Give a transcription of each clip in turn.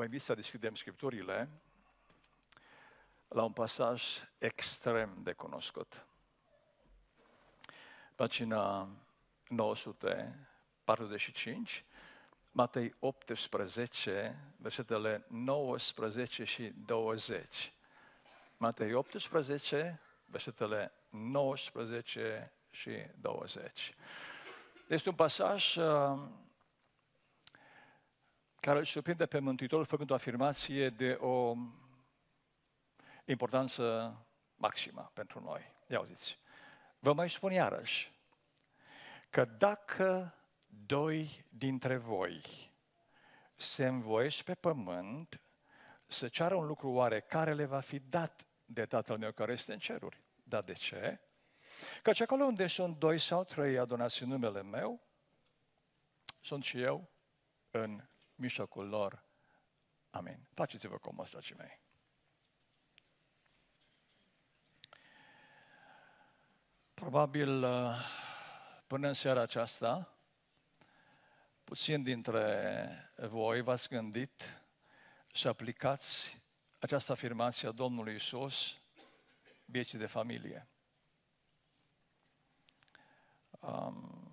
Vă invit să deschidem Scripturile la un pasaj extrem de cunoscut. Pagina 945, Matei 18, versetele 19 și 20. Matei 18, versetele 19 și 20. Este un pasaj uh, care îl surprinde pe Mântuitorul făcând o afirmație de o importanță maximă pentru noi. Ia auziți. Vă mai spun iarăși că dacă doi dintre voi se învoiesc pe pământ să ceară un lucru oarecare care le va fi dat de Tatăl meu care este în ceruri. Dar de ce? Căci acolo unde sunt doi sau trei adunați în numele meu, sunt și eu în mișocul lor. Amin. Faceți-vă comos, dragii mei. Probabil uh, până în seara aceasta, puțin dintre voi v-ați gândit și aplicați această afirmație a Domnului Isus vieții de familie. Um,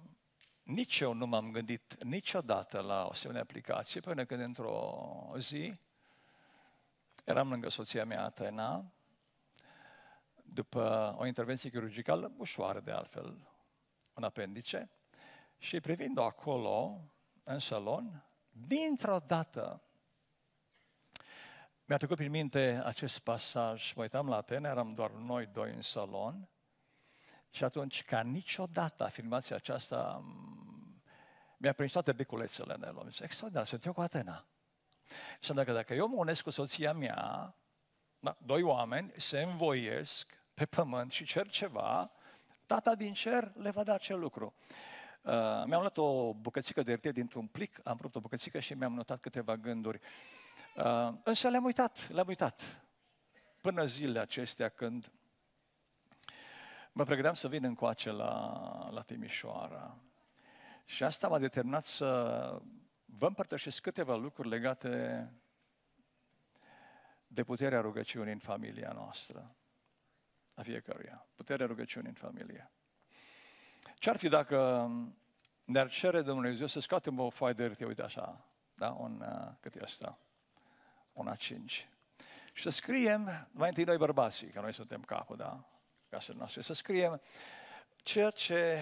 nici eu nu m-am gândit niciodată la o asemenea aplicație, până când într-o zi eram lângă soția mea, Atena, după o intervenție chirurgicală, ușoară de altfel, un apendice, și privind-o acolo, în salon, dintr-o dată, mi-a trecut prin minte acest pasaj, mă uitam la Atena, eram doar noi doi în salon, și atunci, ca niciodată, afirmația aceasta mi-a prins toate beculețele în el. Zis, extraordinar, sunt eu cu Atena. Și dacă, dacă eu mă unesc cu soția mea, da, doi oameni se învoiesc pe pământ și cer ceva, tata din cer le va da acel lucru. Uh, mi-am luat o bucățică de hârtie dintr-un plic, am rupt o bucățică și mi-am notat câteva gânduri. Uh, însă le-am uitat, le-am uitat. Până zilele acestea când Mă pregăteam să vin încoace la, la Timișoara și asta m-a determinat să vă împărtășesc câteva lucruri legate de puterea rugăciunii în familia noastră, a fiecăruia. Puterea rugăciunii în familie. Ce-ar fi dacă ne-ar cere Dumnezeu să scoatem o foaie de hârtie, uite așa, da? Un, uh, cât e asta? Un cinci. Și să scriem, mai întâi noi bărbații, că noi suntem capul, da? casele noastre, să scriem ceea ce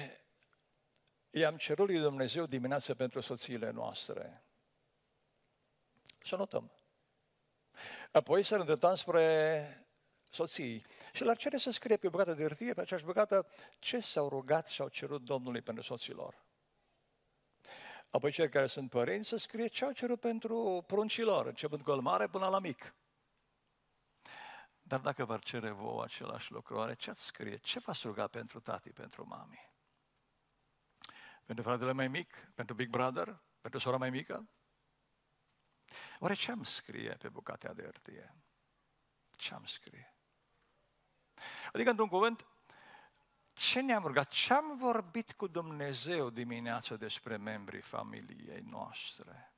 i-am cerut lui Dumnezeu dimineața pentru soțiile noastre. Să notăm. Apoi să îndreptăm spre soții și la ar cere să scrie pe o bucată de hârtie, pe aceeași bucată, ce s-au rugat și au cerut Domnului pentru soților. Apoi cei care sunt părinți să scrie ce au cerut pentru pruncilor, începând cu el mare până la mic. Dar dacă vă cere vouă același lucru, oare ce ați scrie? Ce v-ați ruga pentru tati, pentru mami? Pentru fratele mai mic? Pentru Big Brother? Pentru sora mai mică? Oare ce am scrie pe bucatea de hârtie? Ce am scrie? Adică, într-un cuvânt, ce ne-am rugat? Ce am vorbit cu Dumnezeu dimineața despre membrii familiei noastre?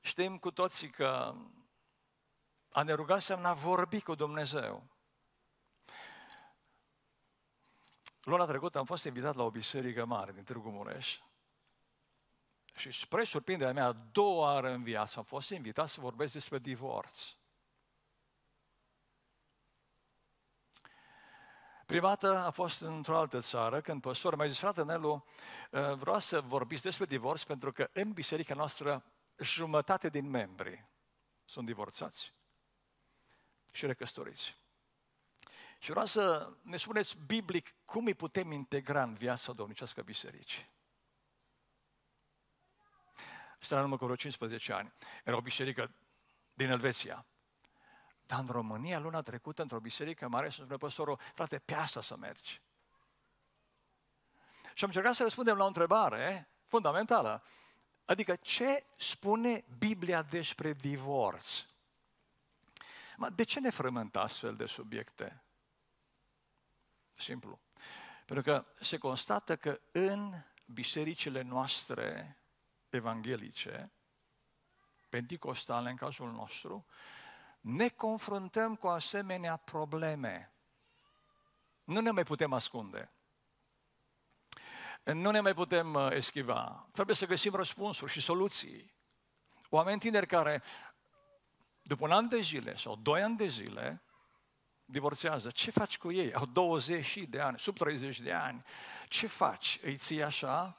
Știm cu toții că a ne ruga înseamnă a vorbi cu Dumnezeu. Luna trecută am fost invitat la o biserică mare din Târgu Mureș și spre surprinderea mea, a doua oară în viață am fost invitat să vorbesc despre divorț. Prima a fost într-o altă țară, când păstorul mi-a zis, frate Nelu, eh, vreau să vorbiți despre divorț pentru că în biserica noastră jumătate din membri sunt divorțați și recăsătoriți. Și vreau să ne spuneți biblic cum îi putem integra în viața domnicească bisericii. Stătea în urmă cu vreo 15 ani. Era o biserică din Elveția. Dar în România, luna trecută, într-o biserică mare, să spune păstorul, frate, pe asta să mergi. Și am încercat să răspundem la o întrebare fundamentală. Adică ce spune Biblia despre divorț? De ce ne frământă astfel de subiecte? Simplu. Pentru că se constată că în bisericile noastre evanghelice, penticostale în cazul nostru, ne confruntăm cu asemenea probleme. Nu ne mai putem ascunde. Nu ne mai putem eschiva. Trebuie să găsim răspunsuri și soluții. Oameni tineri care, după un an de zile sau doi ani de zile, divorțează. Ce faci cu ei? Au 20 de ani, sub 30 de ani. Ce faci? Îi ții așa?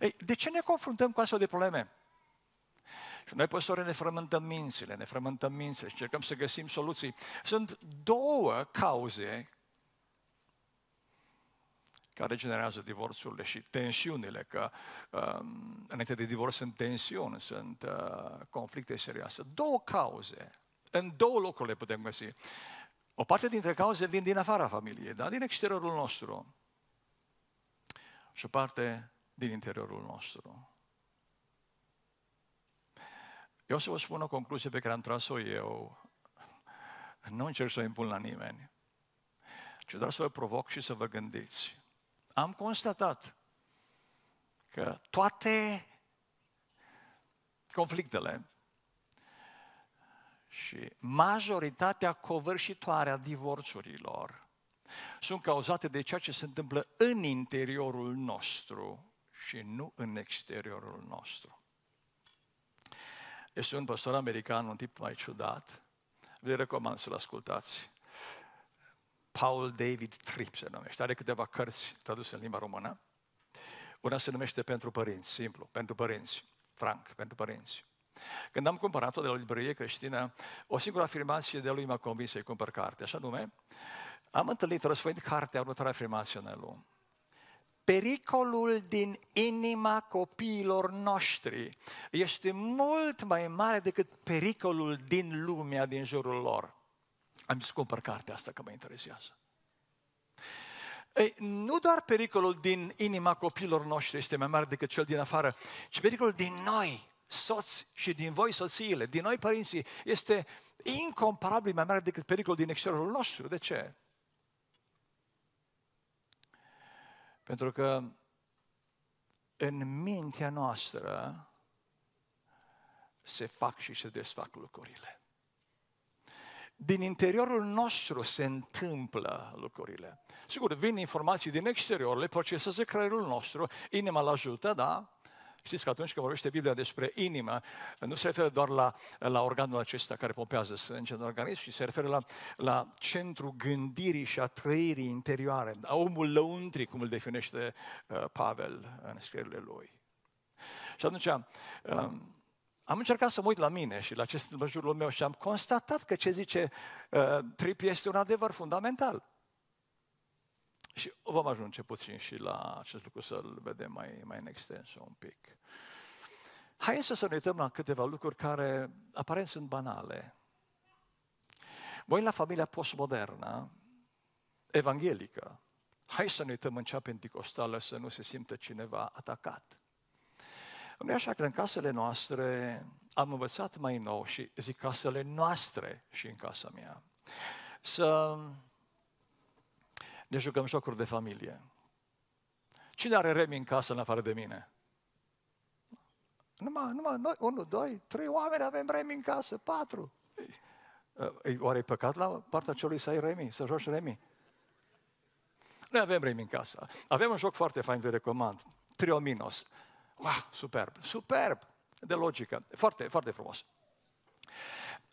Ei, de ce ne confruntăm cu astfel de probleme? Și noi, păstori, ne frământăm mințile, ne frământăm mințile și încercăm să găsim soluții. Sunt două cauze care generează divorțurile și tensiunile, că um, înainte de divorț sunt tensiuni, sunt uh, conflicte serioase. Două cauze. În două locuri le putem găsi. O parte dintre cauze vin din afara familiei, dar din exteriorul nostru. Și o parte din interiorul nostru. Eu o să vă spun o concluzie pe care am tras-o eu. Nu încerc să o impun la nimeni, ci doar să o provoc și să vă gândiți am constatat că toate conflictele și majoritatea covârșitoare a divorțurilor sunt cauzate de ceea ce se întâmplă în interiorul nostru și nu în exteriorul nostru. Este un păstor american, un tip mai ciudat. Vă recomand să-l ascultați. Paul David Tripp se numește. Are câteva cărți traduse în limba română. Una se numește Pentru părinți, simplu, pentru părinți, franc, pentru părinți. Când am cumpărat-o de la o librărie creștină, o singură afirmație de lui m-a convins să-i cumpăr carte, așa nume, am întâlnit răsfăind cartea următoarea afirmație în lui. Pericolul din inima copiilor noștri este mult mai mare decât pericolul din lumea din jurul lor. Am descoperit cartea asta că mă interesează. Ei, nu doar pericolul din inima copilor noștri este mai mare decât cel din afară, ci pericolul din noi, soți și din voi soțiile, din noi părinții, este incomparabil mai mare decât pericolul din exteriorul nostru. De ce? Pentru că în mintea noastră se fac și se desfac lucrurile din interiorul nostru se întâmplă lucrurile. Sigur, vin informații din exterior, le procesează creierul nostru, inima îl ajută, da? Știți că atunci când vorbește Biblia despre inimă, nu se referă doar la, la organul acesta care pompează sânge în organism, ci se referă la, la centru gândirii și a trăirii interioare, a omul lăuntrii, cum îl definește uh, Pavel în scrierile lui. Și atunci, uh, am încercat să mă uit la mine și la ce se în jurul meu și am constatat că ce zice uh, Trip este un adevăr fundamental. Și vom ajunge puțin și la acest lucru să-l vedem mai, mai în extens un pic. Hai să ne uităm la câteva lucruri care aparent sunt banale. Voi la familia postmodernă, evanghelică, hai să ne uităm în cea pentecostală să nu se simtă cineva atacat. Nu e așa că în casele noastre am învățat mai nou și zic casele noastre și în casa mea, să ne jucăm jocuri de familie. Cine are remi în casă în afară de mine? Numai, numai noi, unu, doi, trei oameni avem remi în casă, patru. Oare e păcat la partea celui să ai remi, să joci remi? Noi avem remi în casă. Avem un joc foarte fain, vă recomand. Triominos. Wow, superb, superb, de logică, foarte, foarte frumos.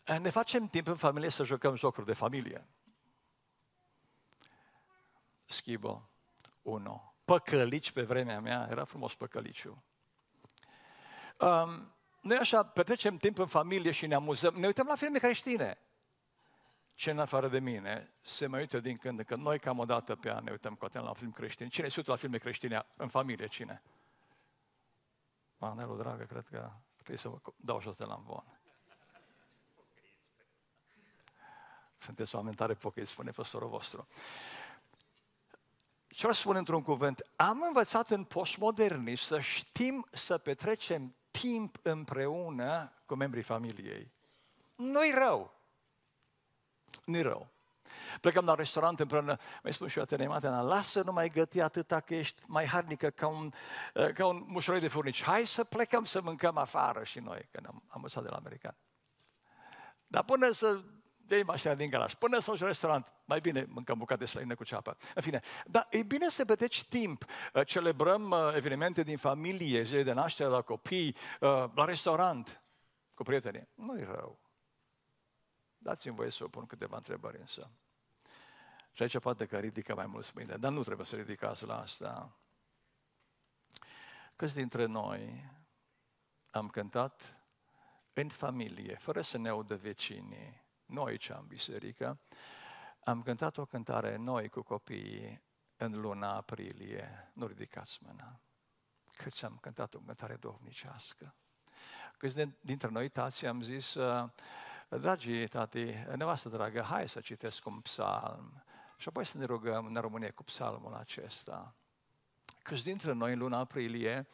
Eh, ne facem timp în familie să jucăm jocuri de familie. Schibo, unu. Păcălici pe vremea mea, era frumos păcăliciu. Um, noi așa petrecem timp în familie și ne amuzăm, ne uităm la filme creștine. Ce în afară de mine se mai uită din când în când. Noi cam o dată pe an ne uităm cu atent la film creștin. Cine se uită la filme creștine în familie? Cine? Manelu, dragă, cred că trebuie să vă dau jos de la învon. Sunteți oameni tare pocăiți, spune păstorul vostru. Ce ar spune într-un cuvânt? Am învățat în postmodernism să știm să petrecem timp împreună cu membrii familiei. Nu-i rău. Nu-i rău. Plecăm la restaurant împreună, mai spun și eu Atenei Matena, lasă nu mai găti atâta că ești mai harnică ca un, eh, ca un mușuroi de furnici. Hai să plecăm să mâncăm afară și noi, că ne-am învățat de la american. Dar până să de mașina din garaj, până să ajungi restaurant, mai bine mâncăm bucate slăină cu ceapă. În fine, dar e bine să petreci timp. Eh, celebrăm eh, evenimente din familie, zile de naștere la copii, la restaurant, cu prietenii. Nu-i rău. Dați-mi voie să vă pun câteva întrebări însă. Și aici poate că ridică mai mulți mâine, dar nu trebuie să ridicați la asta. Câți dintre noi am cântat în familie, fără să ne audă vecinii, noi aici în biserică, am cântat o cântare noi cu copiii în luna aprilie. Nu ridicați mâna. Câți am cântat o cântare domnicească. Câți dintre noi, tații, am zis, uh, Dragii tati, nevastă dragă, hai să citesc un psalm și apoi să ne rugăm în România cu psalmul acesta. Câți dintre noi în luna aprilie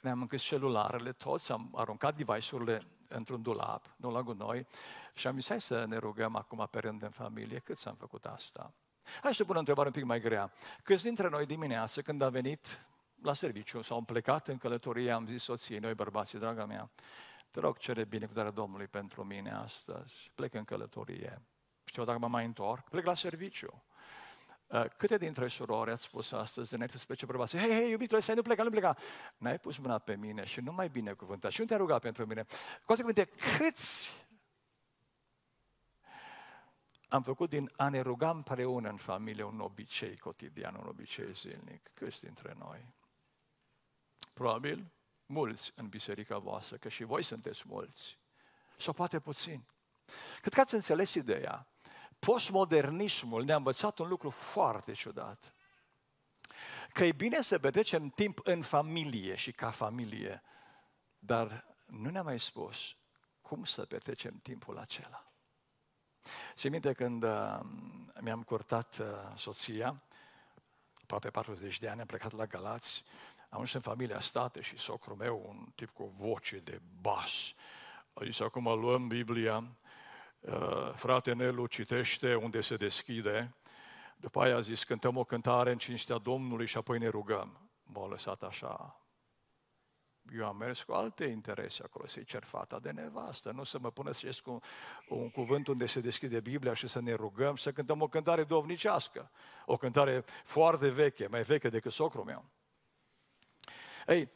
ne-am închis celularele toți, am aruncat device-urile într-un dulap, nu la gunoi, și am zis, hai să ne rugăm acum pe rând în familie, cât s-am făcut asta? Hai să pun o întrebare un pic mai grea. Câți dintre noi dimineață, când a venit la serviciu sau am plecat în călătorie, am zis soției, noi bărbații, draga mea, te rog, cere binecuvântarea Domnului pentru mine astăzi. Plec în călătorie. Știu dacă mă mai întorc. Plec la serviciu. Uh, câte dintre surori ați spus astăzi înainte să plece bărbații? Hei, hei, iubitul ăsta, nu pleca, nu pleca. N-ai pus mâna pe mine și nu mai binecuvântat și nu te-a rugat pentru mine. Cu alte cuvinte, câți am făcut din a ne ruga împreună în familie un obicei cotidian, un obicei zilnic. Câți dintre noi? Probabil mulți în biserica voastră, că și voi sunteți mulți. Sau poate puțin. Cât că ați înțeles ideea. Postmodernismul ne-a învățat un lucru foarte ciudat. Că e bine să petrecem timp în familie și ca familie, dar nu ne-a mai spus cum să petrecem timpul acela. Se minte când uh, mi-am curtat uh, soția, aproape 40 de ani, am plecat la Galați am ajuns în familia state și socrul meu, un tip cu o voce de bas, a zis, acum luăm Biblia, uh, frate Nelu citește unde se deschide, după aia a zis, cântăm o cântare în cinstea Domnului și apoi ne rugăm. M-a lăsat așa. Eu am mers cu alte interese acolo, să-i cer fata de nevastă, nu să mă pună să ies cu un cuvânt unde se deschide Biblia și să ne rugăm, să cântăm o cântare dovnicească, o cântare foarte veche, mai veche decât socrul meu. Ei,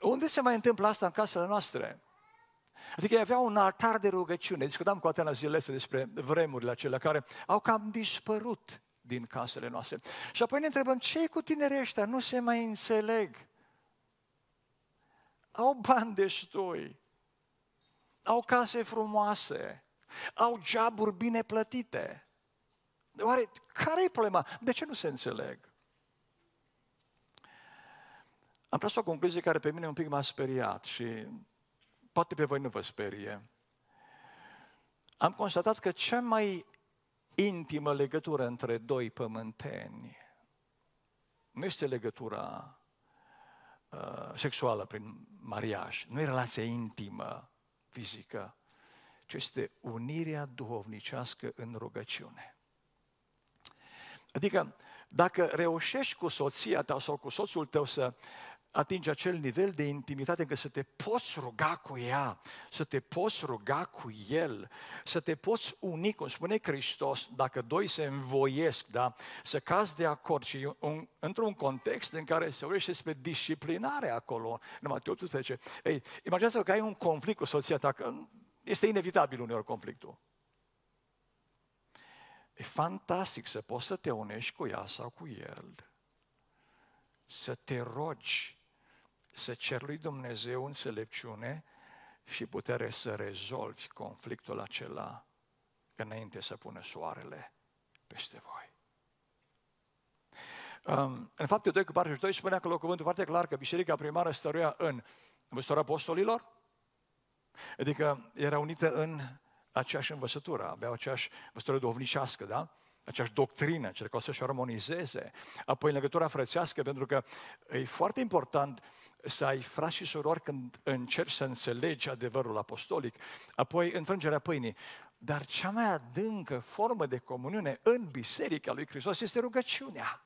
unde se mai întâmplă asta în casele noastre? Adică ei aveau un altar de rugăciune. Discutam cu Atena zilele astea despre vremurile acelea care au cam dispărut din casele noastre. Și apoi ne întrebăm, ce cu tinerii ăștia? Nu se mai înțeleg. Au bani destui. Au case frumoase. Au geaburi bine plătite. Oare care e problema? De ce nu se înțeleg? Am tras o concluzie care pe mine un pic m-a speriat și poate pe voi nu vă sperie. Am constatat că cea mai intimă legătură între doi pământeni nu este legătura uh, sexuală prin mariaj, nu e relația intimă, fizică, ci este unirea duhovnicească în rugăciune. Adică, dacă reușești cu soția ta sau cu soțul tău să atingi acel nivel de intimitate încât să te poți ruga cu ea, să te poți ruga cu el, să te poți uni, cum spune Hristos, dacă doi se învoiesc, da, să cazi de acord și un, într-un context în care se vorbește despre disciplinare acolo, în Matei 18. Ei, imaginează că ai un conflict cu soția ta, că este inevitabil uneori conflictul. E fantastic să poți să te unești cu ea sau cu el, să te rogi să cer lui Dumnezeu înțelepciune și putere să rezolvi conflictul acela înainte să pună soarele peste voi. Um, în fapte 2 cu 42 spunea că cuvântul foarte clar că biserica primară stăruia în învățătura apostolilor, adică era unită în aceeași învățătură, avea aceeași învățătură dovnicească, da? aceeași doctrină, încercau să-și armonizeze. Apoi în legătura frățească, pentru că e foarte important să ai frați și surori când încerci să înțelegi adevărul apostolic. Apoi înfrângerea pâinii. Dar cea mai adâncă formă de comuniune în Biserica lui Hristos este rugăciunea.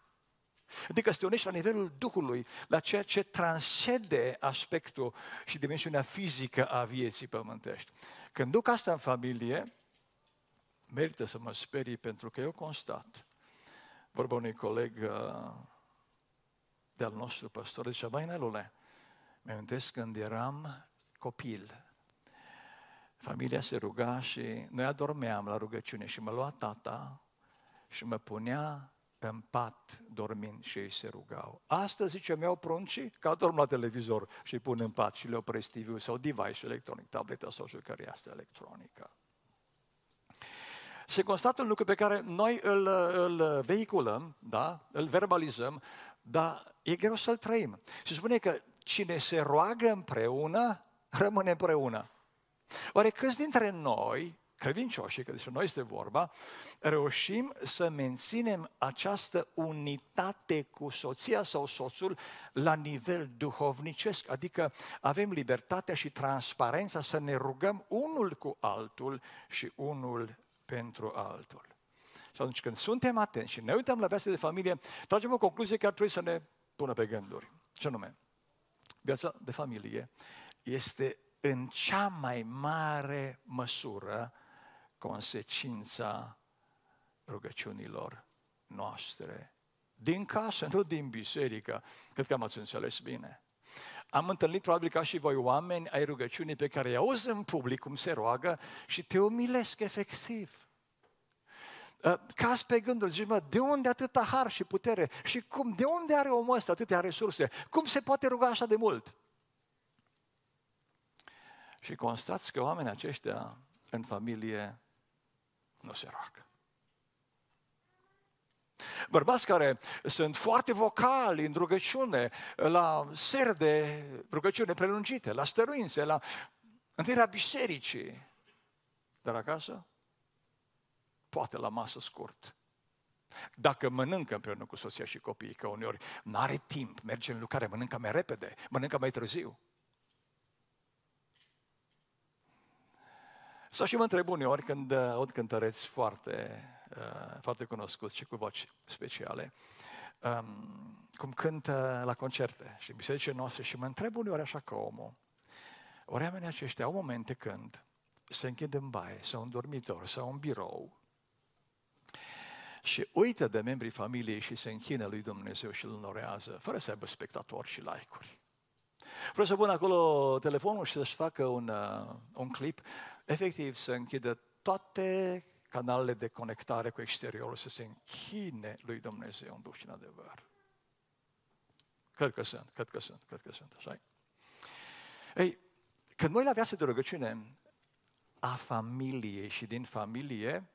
Adică să te unești la nivelul Duhului, la ceea ce transcede aspectul și dimensiunea fizică a vieții pământești. Când duc asta în familie, merită să mă sperii pentru că eu constat. Vorba unui coleg uh, de-al nostru pastor, zicea, mai Nelule, mi amintesc când eram copil, familia se ruga și noi adormeam la rugăciune și mă lua tata și mă punea în pat dormind și ei se rugau. Astăzi, zice, mi-au pruncii că adorm la televizor și îi pun în pat și le opresc TV-ul sau device electronic, tableta sau jucăria asta electronică se constată un lucru pe care noi îl, îl vehiculăm, da? îl verbalizăm, dar e greu să-l trăim. Și spune că cine se roagă împreună, rămâne împreună. Oare câți dintre noi, credincioșii, că despre noi este vorba, reușim să menținem această unitate cu soția sau soțul la nivel duhovnicesc, adică avem libertatea și transparența să ne rugăm unul cu altul și unul pentru altul. Și atunci când suntem atenți și ne uităm la viața de familie, tragem o concluzie care trebuie să ne pună pe gânduri. Ce nume? Viața de familie este în cea mai mare măsură consecința rugăciunilor noastre. Din casă, nu din biserică. Cred că am ați înțeles bine. Am întâlnit probabil ca și voi oameni ai rugăciunii pe care îi auzi în public cum se roagă și te umilesc efectiv. Uh, Caz pe gânduri, zici, mă, de unde atâta har și putere? Și cum, de unde are omul ăsta atâtea resurse? Cum se poate ruga așa de mult? Și constați că oamenii aceștia în familie nu se roagă. Bărbați care sunt foarte vocali în rugăciune, la ser de rugăciune prelungite, la stăruințe, la întâlnirea bisericii. Dar acasă? Poate la masă scurt. Dacă mănâncă împreună cu soția și copiii, că uneori nu are timp, merge în lucrare, mănâncă mai repede, mănâncă mai târziu. Sau și mă întreb uneori când uh, aud cântăreți foarte Eh, foarte cunoscut și cu voci speciale, um, cum cântă eh, la concerte și în bisericile noastre și mă întreb uneori așa ca omul, ori oamenii aceștia au momente când se închid în baie sau în dormitor sau în birou și uită de membrii familiei și se închină lui Dumnezeu și îl onorează, fără să aibă spectatori și like-uri. Vreau să pun acolo telefonul și să-și facă un, uh, un clip, efectiv să închidă toate canalele de conectare cu exteriorul să se închine lui Dumnezeu în duh în adevăr. Cred că sunt, cred că sunt, cred că sunt, așa Ei, când noi la viață de rugăciune a familiei și din familie,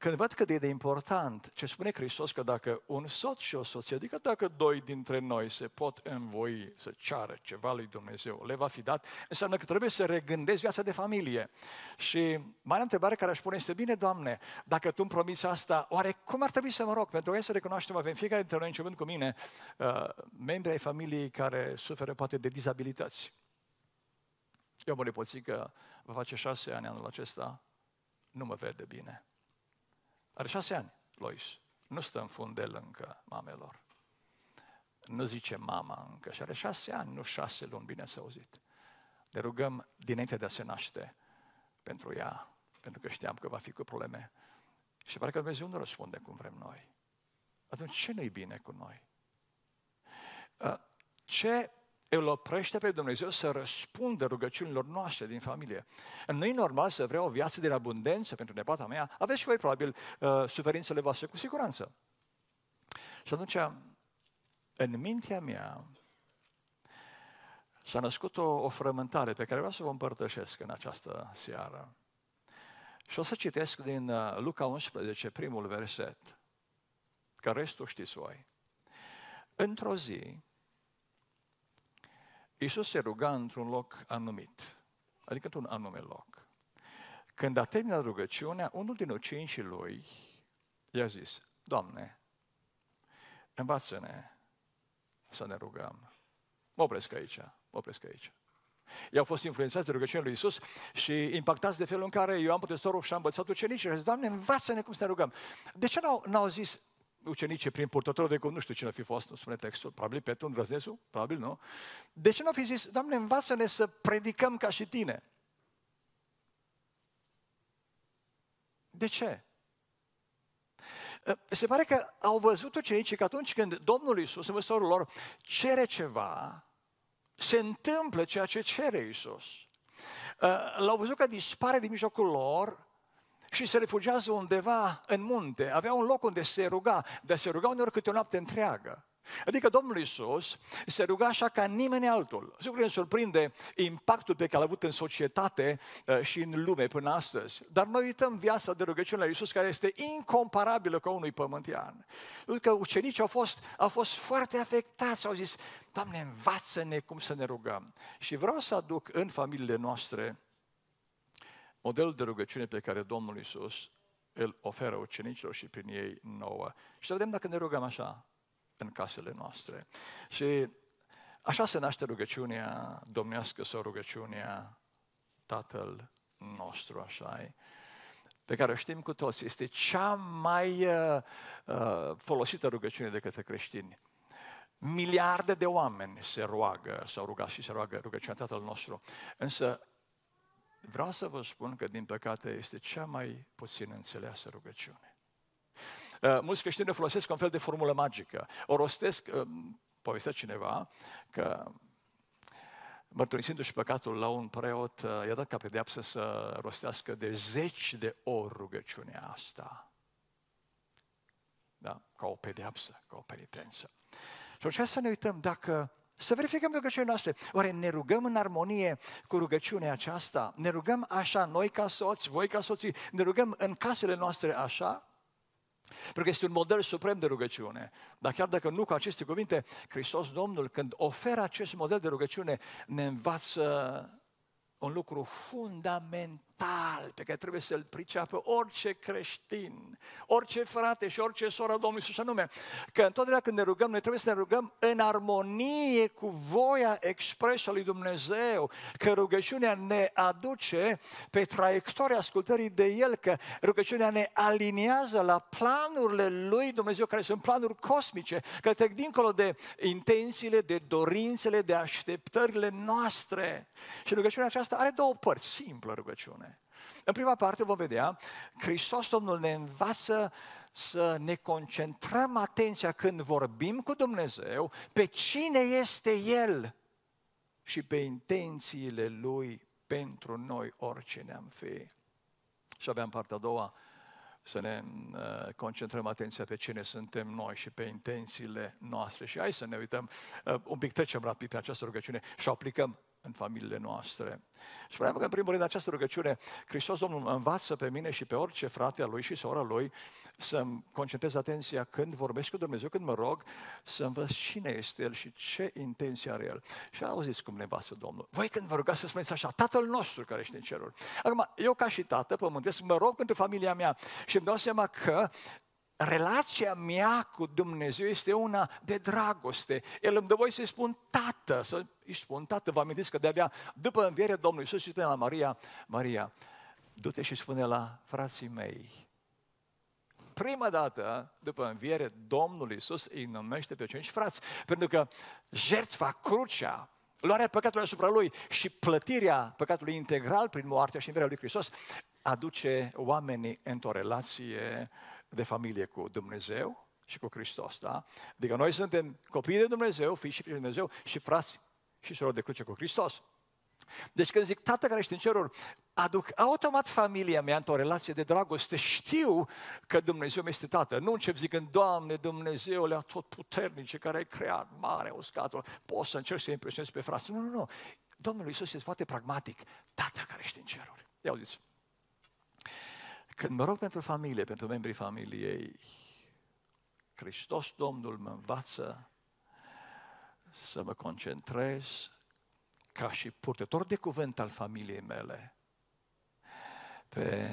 când văd cât e de important ce spune Hristos că dacă un soț și o soție, adică dacă doi dintre noi se pot învoi să ceară ceva lui Dumnezeu, le va fi dat, înseamnă că trebuie să regândezi viața de familie. Și mare întrebare care aș pune este, bine, Doamne, dacă Tu îmi promiți asta, oare cum ar trebui să mă rog? Pentru că să recunoaștem, avem fiecare dintre noi, începând cu mine, uh, membri ai familiei care suferă poate de dizabilități. Eu mă repoții că va face șase ani anul acesta, nu mă vede bine. Are șase ani, Lois. Nu stă în fundel încă mamelor. Nu zice mama încă și are șase ani, nu șase luni, bine s-a auzit. Ne rugăm dinainte de a se naște pentru ea, pentru că știam că va fi cu probleme. Și pare că Dumnezeu nu răspunde cum vrem noi. Atunci ce nu-i bine cu noi? Uh, ce îl oprește pe Dumnezeu să răspundă rugăciunilor noastre din familie. Nu e normal să vreau o viață din abundență pentru nepoata mea. Aveți și voi probabil uh, suferințele voastre cu siguranță. Și atunci, în mintea mea, s-a născut o, o frământare pe care vreau să vă împărtășesc în această seară. Și o să citesc din uh, Luca 11, primul verset, că restul știți voi. Într-o zi, Iisus se ruga într-un loc anumit, adică într-un anume loc. Când a terminat rugăciunea, unul din ucenicii lui i-a zis, Doamne, învață-ne să ne rugăm. Mă opresc aici, mă opresc aici. Ei au fost influențați de rugăciunea lui Isus și impactați de felul în care eu putut Pătăstorul și am învățat ucenicii. Și a zis, Doamne, învață-ne cum să ne rugăm. De ce n-au, n-au zis, ucenicii prin purtătorul de cuvânt, nu știu cine a fi fost, nu spune textul, probabil Petru, Îndrăznețul, probabil nu. De ce nu a fi zis, Doamne, învață-ne să predicăm ca și tine? De ce? Ă, se pare că au văzut ucenicii că atunci când Domnul Iisus, învățătorul lor, cere ceva, se întâmplă ceea ce cere Iisus. Ă, l-au văzut că dispare din mijlocul lor și se refugiază undeva în munte. Avea un loc unde se ruga, dar se ruga uneori câte o noapte întreagă. Adică Domnul Isus se ruga așa ca nimeni altul. Sigur ne surprinde impactul pe care l-a avut în societate uh, și în lume până astăzi. Dar noi uităm viața de rugăciune la Isus care este incomparabilă cu a unui pământian. Pentru că ucenicii au fost, au fost foarte afectați, au zis, Doamne, învață-ne cum să ne rugăm. Și vreau să aduc în familiile noastre modelul de rugăciune pe care Domnul Isus îl oferă ucenicilor și prin ei nouă. Și să vedem dacă ne rugăm așa în casele noastre. Și așa se naște rugăciunea domnească sau rugăciunea Tatăl nostru, așa -i? pe care o știm cu toți. Este cea mai uh, uh, folosită rugăciune de către creștini. Miliarde de oameni se roagă, s-au rugat și se roagă rugăciunea Tatăl nostru. Însă Vreau să vă spun că, din păcate, este cea mai puțin înțeleasă rugăciune. Uh, mulți creștini folosesc un fel de formulă magică. O rostesc, uh, povestea cineva, că mărturisindu-și păcatul la un preot, uh, i-a dat ca pedeapsă să rostească de zeci de ori rugăciunea asta. Da? Ca o pedeapsă, ca o penitență. Și atunci să ne uităm dacă să verificăm rugăciunile noastre. Oare ne rugăm în armonie cu rugăciunea aceasta? Ne rugăm așa noi ca soți, voi ca soții? Ne rugăm în casele noastre așa? Pentru că este un model suprem de rugăciune. Dar chiar dacă nu cu aceste cuvinte, Hristos Domnul, când oferă acest model de rugăciune, ne învață un lucru fundamental pe care trebuie să-l priceapă orice creștin, orice frate și orice soră Domnului Iisus, anume că întotdeauna când ne rugăm, noi trebuie să ne rugăm în armonie cu voia expresă lui Dumnezeu, că rugăciunea ne aduce pe traiectoria ascultării de El, că rugăciunea ne aliniază la planurile lui Dumnezeu, care sunt planuri cosmice, că trec dincolo de intențiile, de dorințele, de așteptările noastre. Și rugăciunea aceasta aceasta are două părți, simplă rugăciune. În prima parte vom vedea, Hristos Domnul ne învață să ne concentrăm atenția când vorbim cu Dumnezeu pe cine este El și pe intențiile Lui pentru noi ne am fi. Și avem partea a doua, să ne uh, concentrăm atenția pe cine suntem noi și pe intențiile noastre. Și hai să ne uităm, uh, un pic trecem rapid pe această rugăciune și o aplicăm în familiile noastre. Și vreau că, în primul rând, această rugăciune, Hristos Domnul mă învață pe mine și pe orice frate al lui și sora lui să-mi concentrez atenția când vorbesc cu Dumnezeu, când mă rog, să învăț cine este El și ce intenție are El. Și auziți cum ne învață Domnul. Voi când vă rugați să spuneți așa, Tatăl nostru care ești în cerul. Acum, eu ca și tată pământesc, mă rog pentru familia mea și îmi dau seama că relația mea cu Dumnezeu este una de dragoste. El îmi dă voi să-i spun tată, să îi spun tată. Vă amintiți că de-abia după învierea Domnului Iisus și spune la Maria, Maria, du-te și spune la frații mei. Prima dată, după înviere, Domnul Iisus îi numește pe cinci frați, pentru că jertfa, crucea, luarea păcatului asupra lui și plătirea păcatului integral prin moartea și învierea lui Hristos aduce oamenii într-o relație de familie cu Dumnezeu și cu Hristos, da? Adică noi suntem copii de Dumnezeu, fii și fii de Dumnezeu și frați și surori de cruce cu Hristos. Deci când zic, Tată care ești în cerul, aduc automat familia mea într-o relație de dragoste. Știu că Dumnezeu mi este Tată. Nu încep zicând, Doamne Dumnezeule, tot puternice care ai creat mare uscatul, poți să încerci să impresionezi pe frate. Nu, nu, nu. Domnul Iisus este foarte pragmatic. Tată care ești în ceruri. Ia uziți. Când mă rog pentru familie, pentru membrii familiei, Hristos Domnul mă învață să mă concentrez ca și purtător de cuvânt al familiei mele pe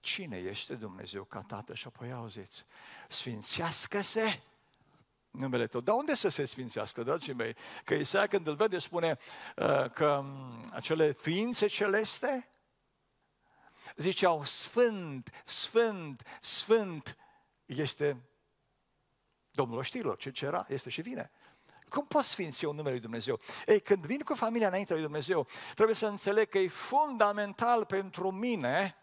cine este Dumnezeu ca Tată și apoi auziți, sfințească-se numele tău. Dar unde să se sfințească, dragii mei? Că Isaia când îl vede spune uh, că mm, acele ființe celeste ziceau, Sfânt, Sfânt, Sfânt este Domnul oștilor, ce cera, este și vine. Cum pot sfinți eu numele lui Dumnezeu? Ei, când vin cu familia înainte lui Dumnezeu, trebuie să înțeleg că e fundamental pentru mine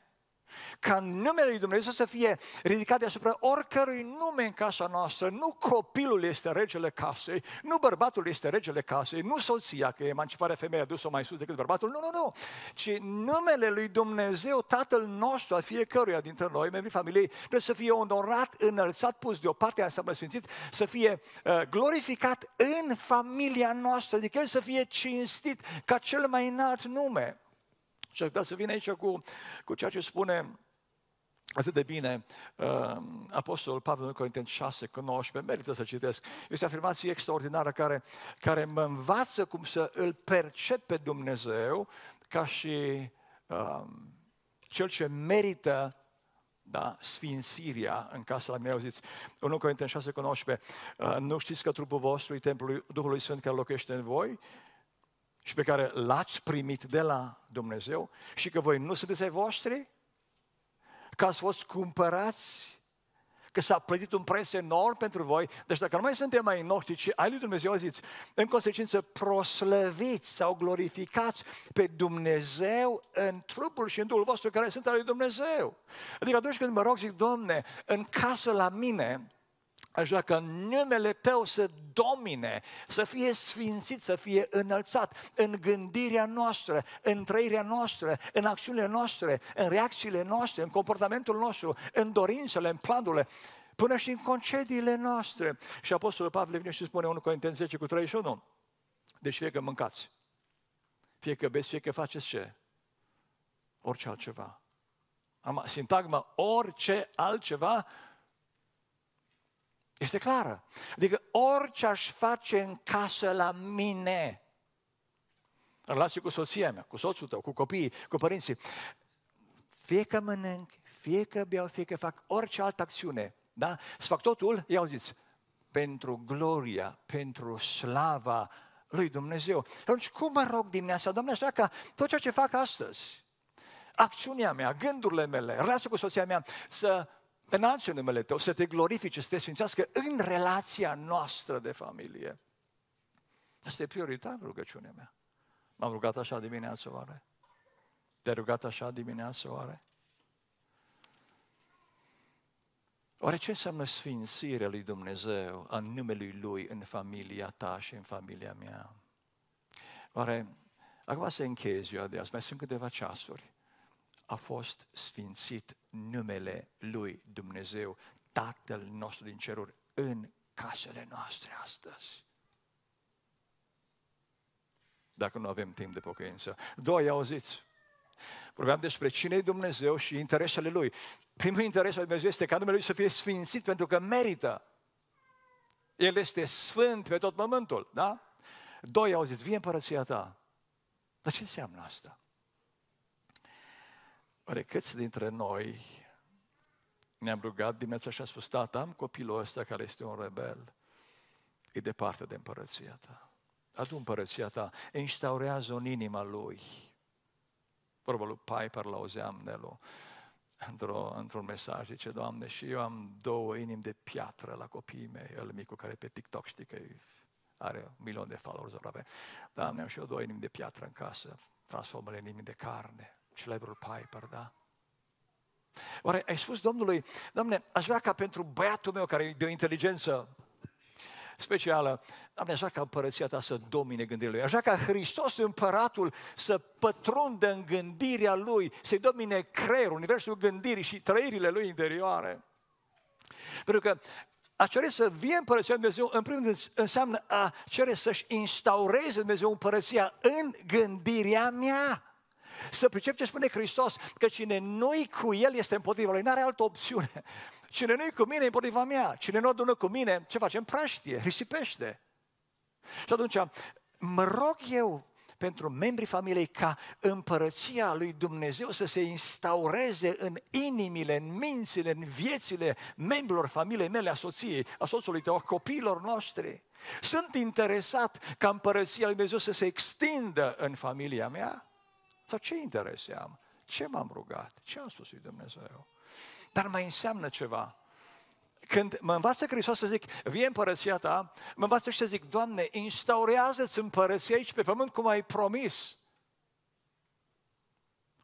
ca numele lui Dumnezeu să fie ridicat deasupra oricărui nume în casa noastră. Nu copilul este regele casei, nu bărbatul este regele casei, nu soția, că emanciparea femeii a dus-o mai sus decât bărbatul, nu, nu, nu, ci numele lui Dumnezeu, Tatăl nostru, a fiecăruia dintre noi, membrii familiei, trebuie să fie onorat, înălțat, pus deoparte, înseamnă sfințit, să fie uh, glorificat în familia noastră, adică el să fie cinstit ca cel mai înalt nume. Și aș vrea să vin aici cu, cu ceea ce spune atât de bine uh, Apostolul Pavel în Corinteni 6 cu 19, merită să citesc. Este o afirmație extraordinară care, care mă învață cum să îl percep pe Dumnezeu ca și uh, cel ce merită da, sfințiria în casa la mine, auziți, 1 Corinteni 6 cu 19, uh, nu știți că trupul vostru e templul Duhului Sfânt care locuiește în voi și pe care l-ați primit de la Dumnezeu și că voi nu sunteți ai voștri, că ați fost cumpărați, că s-a plătit un preț enorm pentru voi. Deci dacă nu mai suntem mai noștri, ci ai lui Dumnezeu, ziți, în consecință proslăviți sau glorificați pe Dumnezeu în trupul și în Duhul vostru care sunt al lui Dumnezeu. Adică atunci când mă rog, zic, Domne, în casă la mine, Așa că numele tău să domine, să fie sfințit, să fie înălțat în gândirea noastră, în trăirea noastră, în acțiunile noastre, în reacțiile noastre, în comportamentul nostru, în dorințele, în planurile, până și în concediile noastre. Și Apostolul Pavel vine și spune 1 Corinteni 10 cu 31, deci fie că mâncați, fie că beți, fie că faceți ce? Orice altceva. Am sintagma orice altceva este clară. Adică orice aș face în casă la mine, în relație cu soția mea, cu soțul tău, cu copiii, cu părinții, fie că mănânc, fie că beau, fie că fac orice altă acțiune, da? Să fac totul, ia zis, pentru gloria, pentru slava lui Dumnezeu. Atunci cum mă rog dimineața, Doamne, așa ca tot ceea ce fac astăzi, acțiunea mea, gândurile mele, relația cu soția mea, să înalță numele Tău, să Te glorifice, să Te sfințească în relația noastră de familie. Asta e prioritar rugăciunea mea. M-am rugat așa dimineața oare? Te-ai rugat așa dimineața oare? Oare ce înseamnă sfințirea lui Dumnezeu în numele Lui în familia ta și în familia mea? Oare, acum să închezi eu de azi, mai sunt câteva ceasuri a fost sfințit numele lui Dumnezeu, Tatăl nostru din ceruri, în casele noastre astăzi. Dacă nu avem timp de pocăință. Doi, auziți, vorbeam despre cine e Dumnezeu și interesele Lui. Primul interes al Dumnezeu este ca numele Lui să fie sfințit pentru că merită. El este sfânt pe tot pământul, da? Doi, auziți, vie împărăția ta. Dar ce înseamnă asta? Oare câți dintre noi ne-am rugat dimineața și a spus, Tată, da, da, am copilul ăsta care este un rebel, e departe de împărăția ta. Adu împărăția ta, instaurează în inima lui. Vorba lui Piper la Ozeamnelu, într-o, într-un mesaj, zice, Doamne, și eu am două inimi de piatră la copiii mei, el micul care pe TikTok știi că are un milion de followers aproape. Doamne, am și eu două inimi de piatră în casă, transformă-le în inimi de carne celebrul Piper, da? Oare ai spus Domnului, Doamne, aș vrea ca pentru băiatul meu care e de o inteligență specială, Doamne, aș vrea ca împărăția ta să domine gândirea lui, aș vrea ca Hristos împăratul să pătrundă în gândirea lui, să-i domine creierul, universul gândirii și trăirile lui interioare. Pentru că a cere să vie împărăția Dumnezeu, în primul rând înseamnă a cere să-și instaureze Dumnezeu împărăția în gândirea mea. Să pricep ce spune Hristos, că cine nu cu El este împotriva Lui, n-are altă opțiune. Cine nu-i cu mine e împotriva mea, cine nu adună cu mine, ce facem? Praștie, risipește. Și atunci, mă rog eu pentru membrii familiei ca împărăția lui Dumnezeu să se instaureze în inimile, în mințile, în viețile membrilor familiei mele, a soției, a soțului tău, a copiilor noștri. Sunt interesat ca împărăția lui Dumnezeu să se extindă în familia mea? Sau ce interese am? Ce m-am rugat? Ce am spus lui Dumnezeu? Dar mai înseamnă ceva. Când mă învață Hristos să zic, vie împărăția ta, mă învață și să zic, Doamne, instaurează-ți împărăția aici pe pământ cum ai promis.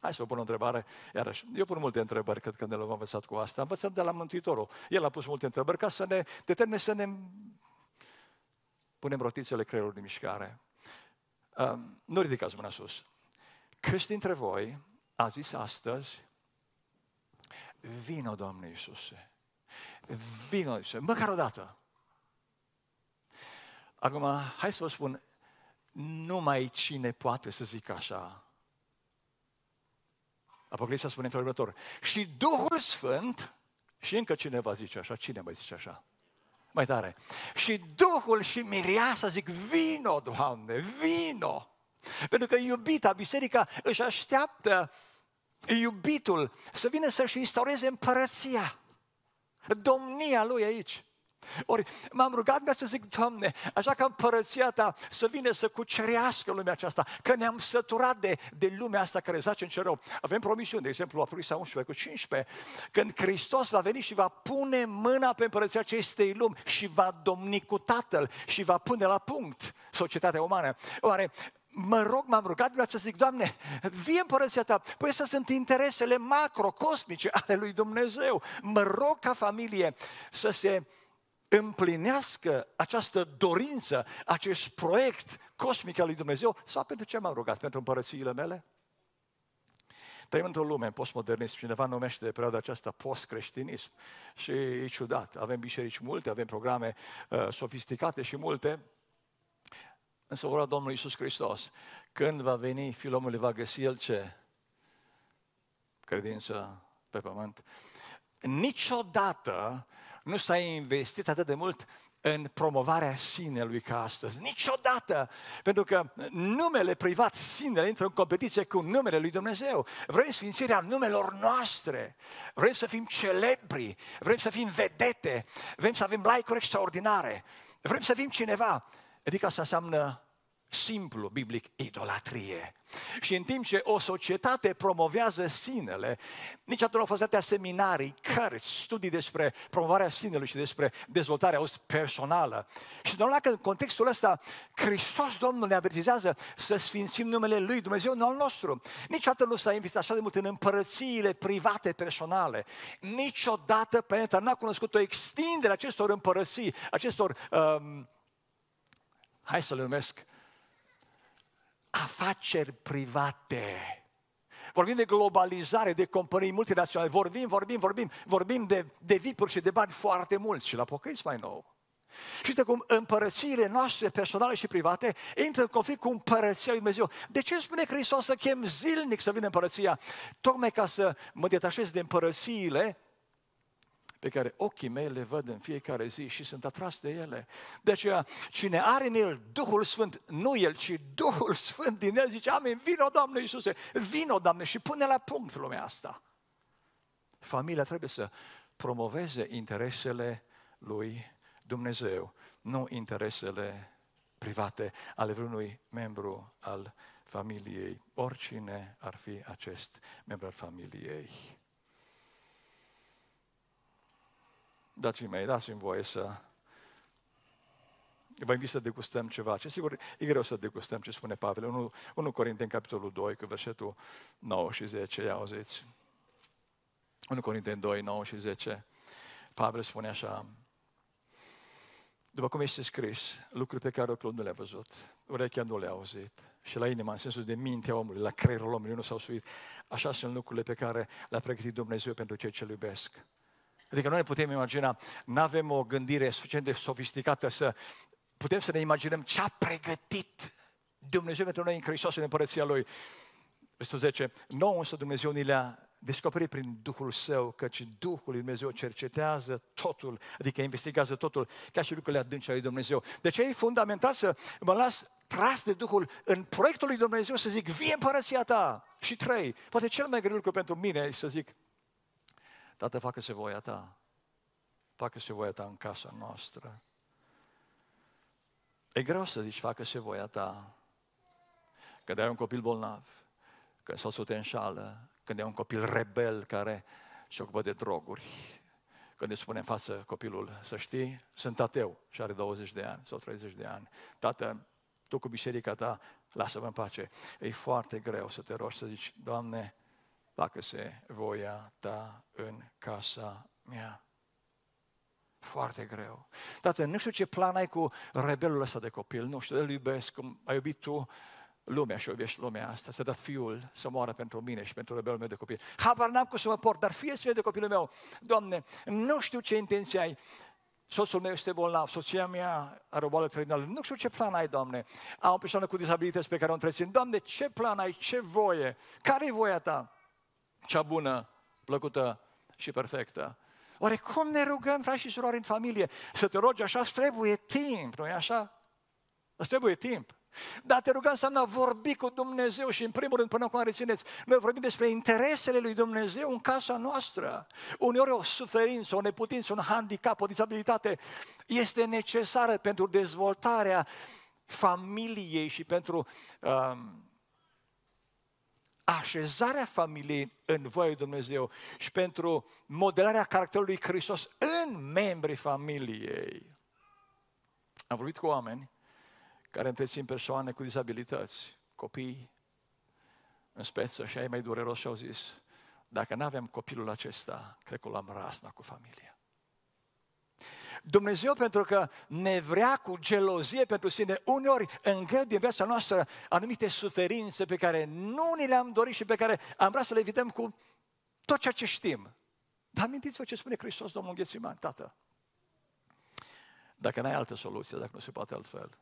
Hai să vă pun o întrebare, iarăși. Eu pun multe întrebări, cred că ne l-am învățat cu asta. Învățăm de la Mântuitorul. El a pus multe întrebări ca să ne determine să ne punem rotițele creierului în mișcare. Uh, nu ridicați mâna sus. Câți dintre voi a zis astăzi, vino Doamne Iisuse, vino Iisuse, măcar o dată. Acum, hai să vă spun, numai cine poate să zică așa. Apocalipsa spune în felul următor. Și Duhul Sfânt, și încă cineva zice așa, cine mai zice așa? Mai tare. Și Duhul și Miriasa zic, vino, Doamne, vino! Pentru că iubita, biserica își așteaptă iubitul să vină să-și instaureze împărăția, domnia lui aici. Ori m-am rugat ca să zic, Doamne, așa că împărăția Ta să vină să cucerească lumea aceasta, că ne-am săturat de, de lumea asta care zace în cer rău. Avem promisiuni, de exemplu, Apocalipsa 11 cu 15, când Hristos va veni și va pune mâna pe împărăția acestei lumi și va domni cu Tatăl și va pune la punct societatea umană. Oare mă rog, m-am rugat, vreau să zic, Doamne, vie împărăția Ta. Păi să sunt interesele macro-cosmice ale lui Dumnezeu. Mă rog ca familie să se împlinească această dorință, acest proiect cosmic al lui Dumnezeu, sau pentru ce m-am rugat? Pentru împărățiile mele? Trăim într-o lume postmodernism, cineva numește de perioada aceasta post-creștinism și e ciudat. Avem biserici multe, avem programe uh, sofisticate și multe, Însă ora Domnului Iisus Hristos, când va veni, Fiul omului va găsi El ce? Credință pe pământ. Niciodată nu s-a investit atât de mult în promovarea sinelui ca astăzi. Niciodată! Pentru că numele privat, sinele, intră în competiție cu numele lui Dumnezeu. Vrem sfințirea numelor noastre. Vrem să fim celebri. Vrem să fim vedete. Vrem să avem like-uri extraordinare. Vrem să fim cineva. Adică asta înseamnă simplu, biblic, idolatrie. Și în timp ce o societate promovează sinele, nici atunci au fost date seminarii, cărți, studii despre promovarea sinelui și despre dezvoltarea personală. Și doamna că în contextul ăsta, Hristos Domnul ne avertizează să sfințim numele Lui, Dumnezeu al nostru. Niciodată nu s-a invitat așa de mult în împărățiile private, personale. Niciodată planeta n-a cunoscut o extindere acestor împărății, acestor um, hai să le numesc, afaceri private. Vorbim de globalizare, de companii multinaționale, vorbim, vorbim, vorbim, vorbim de, de vipuri și de bani foarte mulți și la pocăiți mai nou. Și uite cum împărățiile noastre personale și private intră în conflict cu împărăția lui Dumnezeu. De ce spune Hristos să chem zilnic să vină împărăția? Tocmai ca să mă detașez de împărățiile pe care ochii mei le văd în fiecare zi și sunt atras de ele. De aceea, cine are în el Duhul Sfânt, nu el, ci Duhul Sfânt din el, zice, amin, vino, Doamne Iisuse, vino, Doamne, și pune la punct lumea asta. Familia trebuie să promoveze interesele lui Dumnezeu, nu interesele private ale vreunui membru al familiei, oricine ar fi acest membru al familiei. Dragii mei, dați-mi voie să vă invit să degustăm ceva. Ce sigur, e greu să degustăm ce spune Pavel. 1, 1 Corinteni, capitolul 2, cu versetul 9 și 10, ia auziți. 1 Corinteni 2, 9 și 10, Pavel spune așa, după cum este scris, lucruri pe care ochiul nu le-a văzut, urechea nu le-a auzit și la inima, în sensul de mintea omului, la creierul omului, nu s-au suit. Așa sunt lucrurile pe care le-a pregătit Dumnezeu pentru cei ce-L iubesc. Adică noi ne putem imagina, nu avem o gândire suficient de sofisticată să putem să ne imaginăm ce a pregătit Dumnezeu pentru noi în Hristos în Împărăția Lui. Versetul 10, nouă însă Dumnezeu ni le-a descoperit prin Duhul Său, căci Duhul lui Dumnezeu cercetează totul, adică investigează totul, ca și lucrurile adânci ale lui Dumnezeu. Deci e fundamental să mă las tras de Duhul în proiectul lui Dumnezeu să zic, vie împărăția ta! Și trei, poate cel mai greu lucru pentru mine să zic, Tată, facă-se voia ta. Facă-se voia ta în casa noastră. E greu să zici, facă-se voia ta. Când ai un copil bolnav, când soțul te înșală, când e un copil rebel care se ocupă de droguri, când îți spune în față copilul, să știi, sunt ateu și are 20 de ani sau 30 de ani. Tată, tu cu biserica ta, lasă-mă în pace. E foarte greu să te rogi, să zici, Doamne, dacă se voia ta da în casa mea. Foarte greu. Tată, nu știu ce plan ai cu rebelul ăsta de copil, nu știu, îl iubesc, cum ai iubit tu lumea și iubești lumea asta, să dat fiul să moară pentru mine și pentru rebelul meu de copil. Habar n-am cum să mă port, dar fie să de copilul meu. Doamne, nu știu ce intenție ai, soțul meu este bolnav, soția mea are o boală terminală, nu știu ce plan ai, Doamne. Am o persoană cu dizabilități pe care o întrețin. Doamne, ce plan ai, ce voie, care e voia ta? cea bună, plăcută și perfectă. Oare cum ne rugăm, frați și surori, în familie? Să te rogi așa, îți trebuie timp, nu-i așa? Îți trebuie timp. Dar te rugăm înseamnă a vorbi cu Dumnezeu și în primul rând, până acum rețineți, noi vorbim despre interesele lui Dumnezeu în casa noastră. Uneori o suferință, o neputință, un handicap, o disabilitate, este necesară pentru dezvoltarea familiei și pentru uh, așezarea familiei în lui Dumnezeu și pentru modelarea caracterului Hristos în membrii familiei. Am vorbit cu oameni care întrețin persoane cu dizabilități, copii în speță și ai mai dureros și au zis, dacă nu avem copilul acesta, cred că l-am rasna cu familia. Dumnezeu, pentru că ne vrea cu gelozie pentru sine, uneori îngăd din viața noastră anumite suferințe pe care nu ni le-am dorit și pe care am vrea să le evităm cu tot ceea ce știm. Dar amintiți-vă ce spune Hristos, Domnul Ghețiman, Tată. Dacă n-ai altă soluție, dacă nu se poate altfel,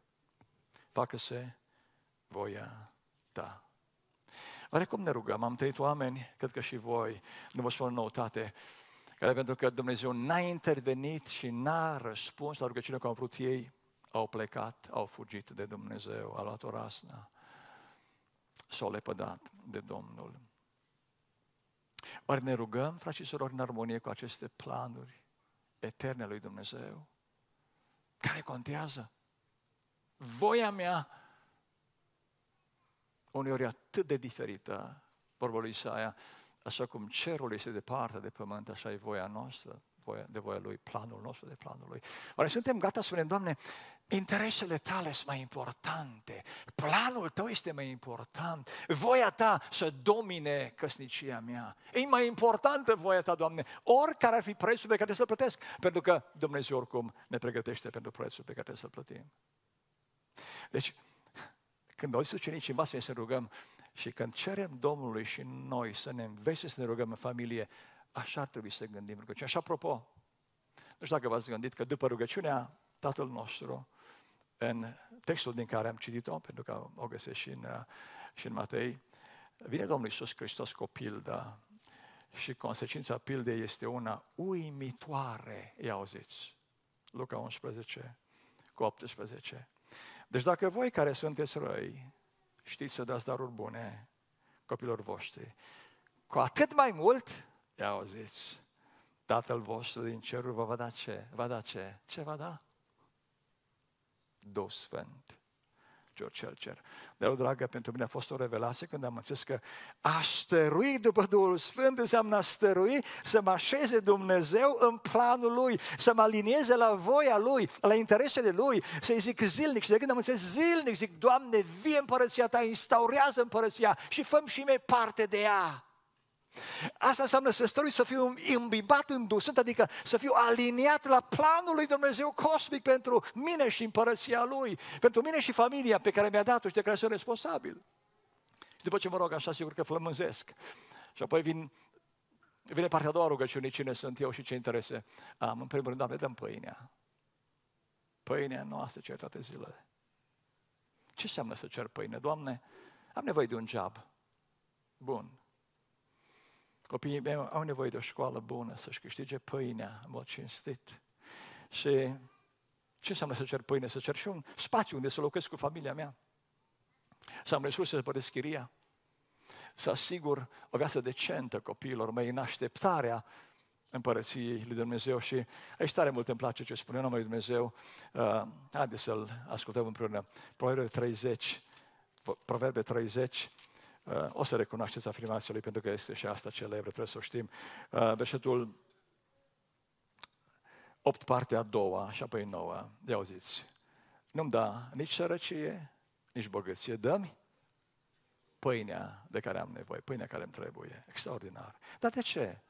facă-se voia ta. Oare cum ne rugăm? Am trăit oameni, cred că și voi, nu vă spun noutate, care pentru că Dumnezeu n-a intervenit și n-a răspuns la rugăciunea că au vrut ei, au plecat, au fugit de Dumnezeu, a luat o rasna, s-au lepădat de Domnul. Oare ne rugăm, frați și surori, în armonie cu aceste planuri eterne lui Dumnezeu? Care contează? Voia mea uneori atât de diferită, vorba lui Isaia, Așa cum cerul este departe de pământ, așa e voia noastră, de voia Lui, planul nostru de planul Lui. Oare suntem gata să spunem, Doamne, interesele tale sunt mai importante, planul tău este mai important, voia ta să domine căsnicia mea. E mai importantă voia ta, Doamne, oricare ar fi prețul pe care să-l plătesc, pentru că Dumnezeu oricum ne pregătește pentru prețul pe care să-l plătim. Deci, când au zis ucenicii, învață să ne rugăm și când cerem Domnului și noi să ne învețe să ne rugăm în familie, așa ar trebui să gândim rugăciunea. Și apropo, nu știu dacă v-ați gândit că după rugăciunea Tatăl nostru, în textul din care am citit-o, pentru că o găsesc și în, și în Matei, vine Domnul Iisus Hristos cu o pildă și consecința pildei este una uimitoare, ia auziți, Luca 11 cu 18. Deci dacă voi care sunteți răi știți să dați daruri bune copilor voștri, cu atât mai mult, ia auziți, Tatăl vostru din cerul vă va da ce? Va da ce? Ce va da? Duh Sfânt. George Helcher. Dar, dragă, pentru mine a fost o revelație când am înțeles că a stărui după Duhul Sfânt înseamnă a stărui să mă așeze Dumnezeu în planul Lui, să mă alinieze la voia Lui, la interesele Lui, să-i zic zilnic. Și de când am înțeles zilnic, zic, Doamne, vie împărăția Ta, instaurează împărăția și făm și mie parte de ea. Asta înseamnă să stărui să fiu imbibat în Duh Sfânt, adică să fiu aliniat la planul lui Dumnezeu cosmic pentru mine și împărăția Lui, pentru mine și familia pe care mi-a dat-o și de care sunt responsabil. Și după ce mă rog așa, sigur că flămânzesc. Și apoi vin, vine partea a doua rugăciune, cine sunt eu și ce interese am. În primul rând, Doamne, dăm pâinea. Pâinea noastră cer toate zilele. Ce înseamnă să cer pâine? Doamne, am nevoie de un job. Bun, Copiii mei au nevoie de o școală bună, să-și câștige pâinea în mod cinstit. Și ce înseamnă să cer pâine? Să cer și un spațiu unde să locuiesc cu familia mea. Să am resurse să păresc chiria. Să asigur o viață decentă copiilor mei în așteptarea împărăției lui Dumnezeu și aici tare mult îmi place ce spune numele lui Dumnezeu. Uh, haideți să-l ascultăm împreună. Proverbe 30, Proverbe 30, o să recunoașteți afirmația lui, pentru că este și asta celebră, trebuie să o știm. Uh, versetul 8, partea a doua și apoi nouă, Ia auziți. Nu-mi da nici sărăcie, nici bogăție. Dă-mi pâinea de care am nevoie, pâinea care îmi trebuie. Extraordinar. Dar de ce?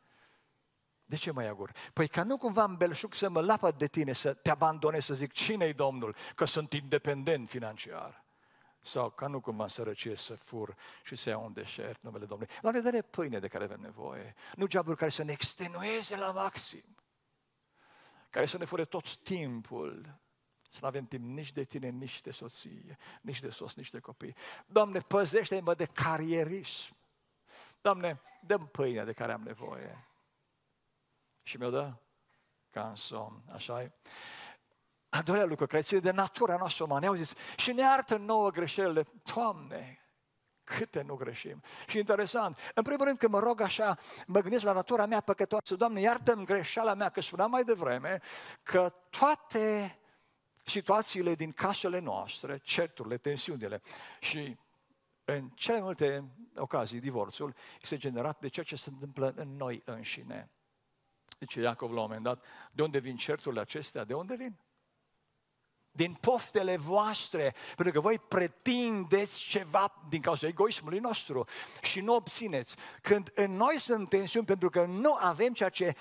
De ce mă ia gur? Păi ca nu cumva îmi belșug să mă lapă de tine, să te abandonez, să zic cine-i Domnul, că sunt independent financiar sau ca nu cumva în sărăcie să fur și să iau un deșert numele Domnului. La vedere pâine de care avem nevoie, nu geaburi care să ne extenueze la maxim, care să ne fure tot timpul, să nu avem timp nici de tine, nici de soție, nici de sos, nici de copii. Doamne, păzește-mă de carierism. Doamne, dăm pâinea de care am nevoie. Și mi-o dă ca în somn, așa -i? Al doilea lucru care ține de natura noastră umană, au zis, și ne artă nouă greșelile. Doamne, câte nu greșim. Și interesant, în primul rând când mă rog așa, mă gândesc la natura mea păcătoasă, Doamne, iartă-mi greșeala mea, că spuneam mai devreme că toate situațiile din casele noastre, certurile, tensiunile și în cele multe ocazii divorțul este generat de ceea ce se întâmplă în noi înșine. Deci Iacov la un moment dat, de unde vin certurile acestea? De unde vin? din poftele voastre, pentru că voi pretindeți ceva din cauza egoismului nostru și nu obțineți. Când în noi sunt tensiuni pentru că nu avem ceea ce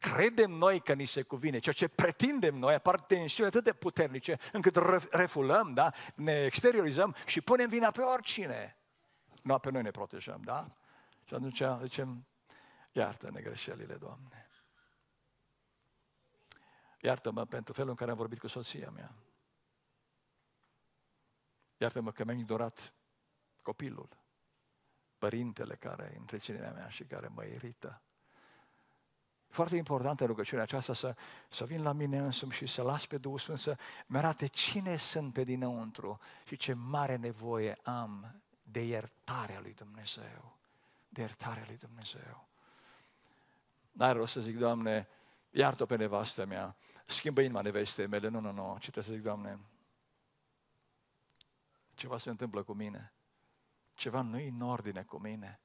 credem noi că ni se cuvine, ceea ce pretindem noi, apar tensiuni atât de puternice încât refulăm, da? ne exteriorizăm și punem vina pe oricine. Nu, pe noi ne protejăm, da? Și atunci zicem, iartă-ne greșelile, Doamne. Iartă-mă pentru felul în care am vorbit cu soția mea. Iartă-mă că mi-am ignorat copilul, părintele care e întreținerea mea și care mă irită. Foarte importantă rugăciunea aceasta să, să vin la mine însumi și să las pe Duhul Sfânt să mi arate cine sunt pe dinăuntru și ce mare nevoie am de iertarea lui Dumnezeu. De iertarea lui Dumnezeu. N-are rost să zic, Doamne, iartă-o pe nevastă mea, schimbă inima nevestei mele. Nu, nu, nu, ci trebuie să zic, Doamne, ceva se întâmplă cu mine, ceva nu e în ordine cu mine.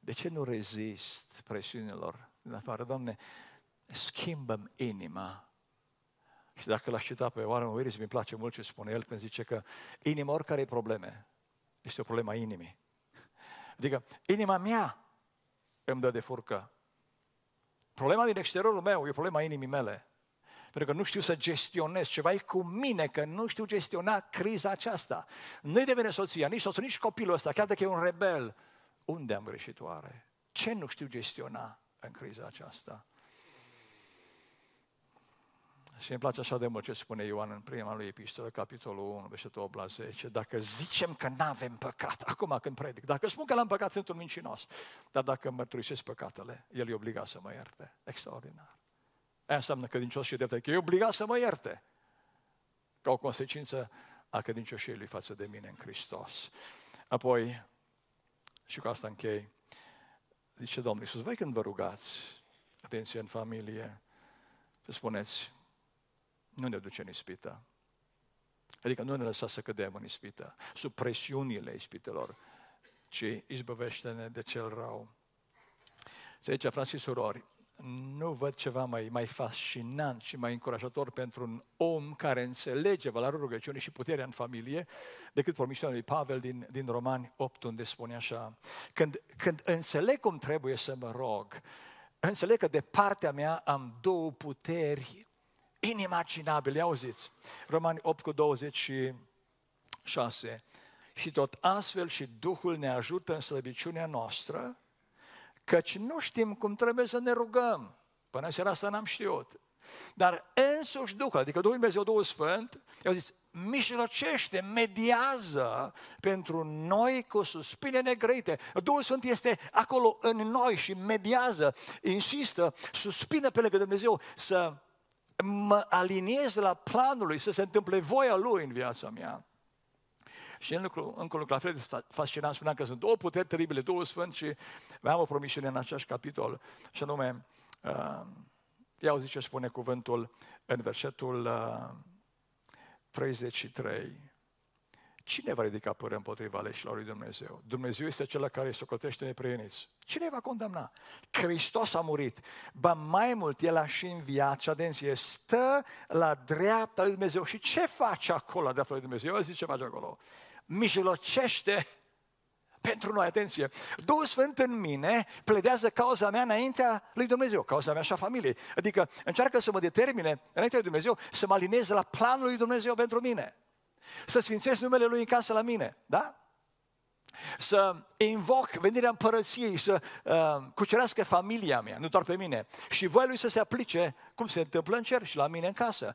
De ce nu rezist presiunilor din afară? Doamne, schimbăm inima. Și dacă l-aș cita pe Warren Willis, mi place mult ce spune el când zice că inima oricare probleme, este o problemă a inimii. Adică inima mea îmi dă de furcă. Problema din exteriorul meu e problema inimii mele pentru că nu știu să gestionez ceva e cu mine, că nu știu gestiona criza aceasta. Nu-i devine soția, nici soțul, nici copilul ăsta, chiar dacă e un rebel. Unde am greșit oare? Ce nu știu gestiona în criza aceasta? Și îmi place așa de mult ce spune Ioan în prima lui epistolă, capitolul 1, versetul 8 la 10. Dacă zicem că nu avem păcat, acum când predic, dacă spun că l-am păcat, sunt un mincinos. Dar dacă mărturisesc păcatele, el e obligat să mă ierte. Extraordinar. Aia înseamnă credincios și drept. Că e obligat să mă ierte. Ca o consecință a credincioșiei lui față de mine în Hristos. Apoi, și cu asta închei, zice Domnul Iisus, voi când vă rugați, atenție în familie, să spuneți, nu ne duce în ispită. Adică nu ne lăsa să cădem în ispită, sub presiunile ispitelor, ci izbăvește-ne de cel rău. Și aici, deci, frați și surori, nu văd ceva mai, mai fascinant și mai încurajator pentru un om care înțelege valoarea rugăciunii și puterea în familie decât promisiunea lui Pavel din, din Romani 8, unde spune așa, când, când înțeleg cum trebuie să mă rog, înțeleg că de partea mea am două puteri inimaginabile, auziți, Romani 8 cu 26, și tot astfel și Duhul ne ajută în slăbiciunea noastră, căci nu știm cum trebuie să ne rugăm. Până seara asta n-am știut. Dar însuși Duhul, adică Duhul Dumnezeu, Duhul Sfânt, eu zis, mijlocește, mediază pentru noi cu suspine negrăite. Duhul Sfânt este acolo în noi și mediază, insistă, suspină pe lângă Dumnezeu să mă aliniez la planul lui, să se întâmple voia lui în viața mea. Și în lucru, încă lucru la fel de fascinant spunea că sunt două puteri teribile, Duhul Sfânt și aveam o promisiune în același capitol, și anume, uh, iau zice, spune cuvântul în versetul uh, 33, Cine va ridica pără împotriva aleșilor lui Dumnezeu? Dumnezeu este acela care îi socotește neprieniți. Cine va condamna? Hristos a murit. Ba mai mult, El a și înviat și adenție, stă la dreapta lui Dumnezeu. Și ce face acolo la dreapta lui Dumnezeu? Eu zic ce face acolo mijlocește pentru noi. Atenție! Duhul Sfânt în mine pledează cauza mea înaintea lui Dumnezeu, cauza mea și a familiei. Adică încearcă să mă determine înaintea lui Dumnezeu să mă alinez la planul lui Dumnezeu pentru mine. Să sfințesc numele Lui în casă la mine, da? Să invoc venirea împărăției, să uh, cucerească familia mea, nu doar pe mine, și voia Lui să se aplice cum se întâmplă în cer și la mine în casă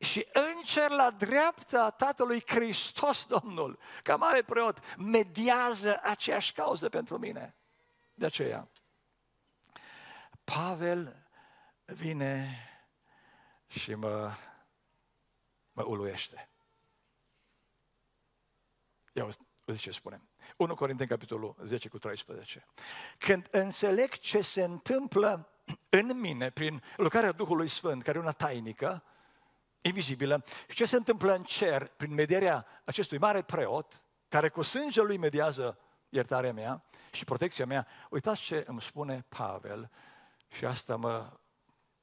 și în cer la dreapta Tatălui Hristos Domnul, ca mare preot, mediază aceeași cauză pentru mine. De aceea, Pavel vine și mă, mă uluiește. Ia uite ce spune. 1 Corinteni, capitolul 10 cu 13. Când înțeleg ce se întâmplă în mine prin lucrarea Duhului Sfânt, care e una tainică, invizibilă. Și ce se întâmplă în cer prin medierea acestui mare preot, care cu sângele lui mediază iertarea mea și protecția mea, uitați ce îmi spune Pavel și asta mă,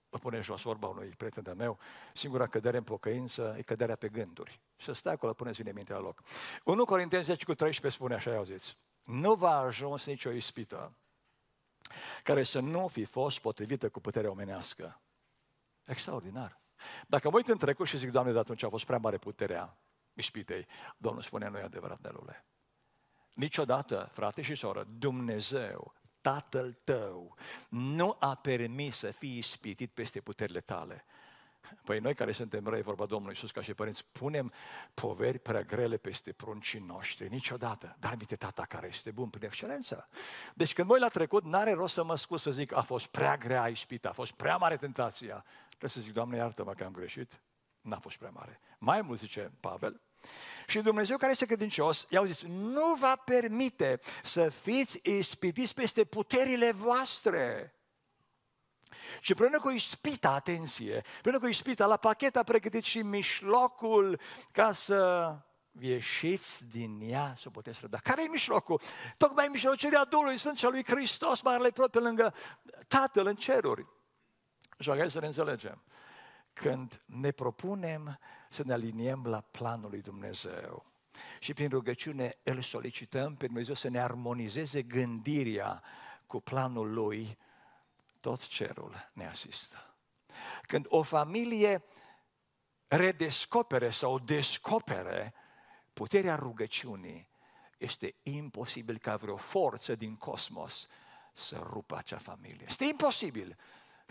mă pune jos vorba unui prieten de meu, singura cădere în pocăință e căderea pe gânduri. Și stai acolo puneți vine minte la loc. 1 Corinteni 10 cu 13 spune așa, auziți, nu va ajuns nicio ispită care să nu fi fost potrivită cu puterea omenească. Extraordinar. Dacă mă uit în trecut și zic, Doamne, de atunci a fost prea mare puterea ispitei, Domnul spune, nu e adevărat, nelule. Niciodată, frate și soră, Dumnezeu, Tatăl tău, nu a permis să fii ispitit peste puterile tale. Păi noi care suntem răi, vorba Domnului Iisus, ca și părinți, punem poveri prea grele peste pruncii noștri, niciodată. Dar aminte tata care este bun prin excelență. Deci când voi la trecut, n-are rost să mă scuz să zic, a fost prea grea ispita, a fost prea mare tentația. Trebuie să zic, Doamne, iartă-mă că am greșit. N-a fost prea mare. Mai mult, zice Pavel, și Dumnezeu care este credincios, i-au zis, nu va permite să fiți ispitiți peste puterile voastre. Și până cu ispita, atenție, până cu ispita, la pachet a pregătit și mișlocul ca să ieșiți din ea să puteți răbda. Care e mișlocul? Tocmai mișlocirea Duhului Sfânt și a lui Hristos, mai ales pe lângă Tatăl în ceruri. Și hai să ne înțelegem. Când ne propunem să ne aliniem la planul lui Dumnezeu și prin rugăciune îl solicităm pe Dumnezeu să ne armonizeze gândirea cu planul lui, tot cerul ne asistă. Când o familie redescopere sau descopere puterea rugăciunii, este imposibil ca vreo forță din cosmos să rupă acea familie. Este imposibil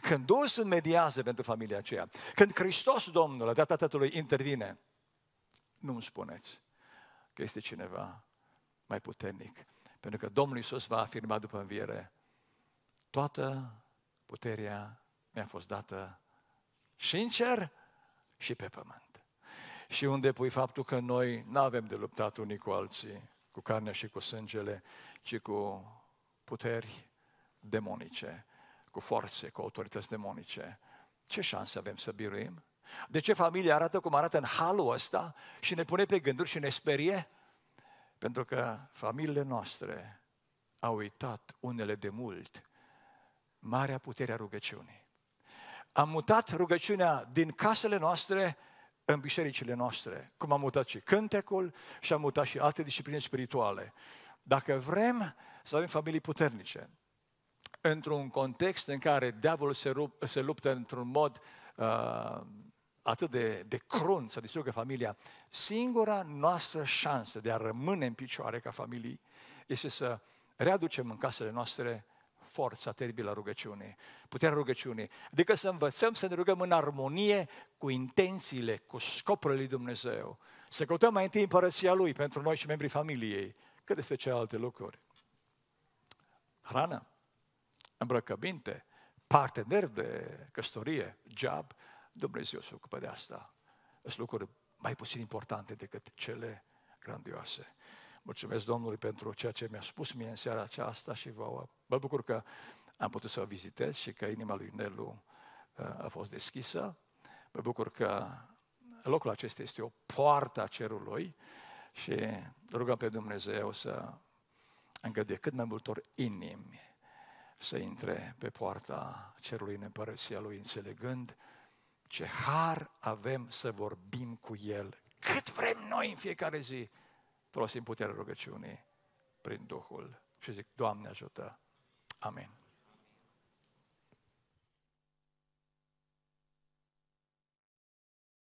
când Duhul mediază pentru familia aceea, când Hristos Domnul, de Tatălui, intervine, nu îmi spuneți că este cineva mai puternic. Pentru că Domnul Iisus va afirma după înviere, toată puterea mi-a fost dată și în cer și pe pământ. Și unde pui faptul că noi nu avem de luptat unii cu alții, cu carnea și cu sângele, ci cu puteri demonice cu forțe, cu autorități demonice, ce șanse avem să biruim? De ce familia arată cum arată în halul ăsta și ne pune pe gânduri și ne sperie? Pentru că familiile noastre au uitat unele de mult marea putere a rugăciunii. Am mutat rugăciunea din casele noastre în bisericile noastre, cum am mutat și cântecul și am mutat și alte discipline spirituale. Dacă vrem să avem familii puternice, într-un context în care diavolul se, rup, se luptă într-un mod uh, atât de, de crunt să distrugă familia, singura noastră șansă de a rămâne în picioare ca familie este să readucem în casele noastre forța teribilă a rugăciunii, puterea rugăciunii. Adică să învățăm să ne rugăm în armonie cu intențiile, cu scopurile lui Dumnezeu. Să căutăm mai întâi împărăția Lui pentru noi și membrii familiei, cât despre celelalte lucruri. Hrană îmbrăcăminte, partener de căsătorie, job, Dumnezeu se ocupă de asta. Sunt lucruri mai puțin importante decât cele grandioase. Mulțumesc Domnului pentru ceea ce mi-a spus mie în seara aceasta și vă, mă bucur că am putut să o vizitez și că inima lui Nelu uh, a fost deschisă. Mă bucur că locul acesta este o poartă a cerului și rugăm pe Dumnezeu să îngăduie cât mai multor inimi să intre pe poarta cerului în împărăția lui, înțelegând ce har avem să vorbim cu El cât vrem noi în fiecare zi. Folosim puterea rugăciunii prin Duhul și zic, Doamne ajută! Amen.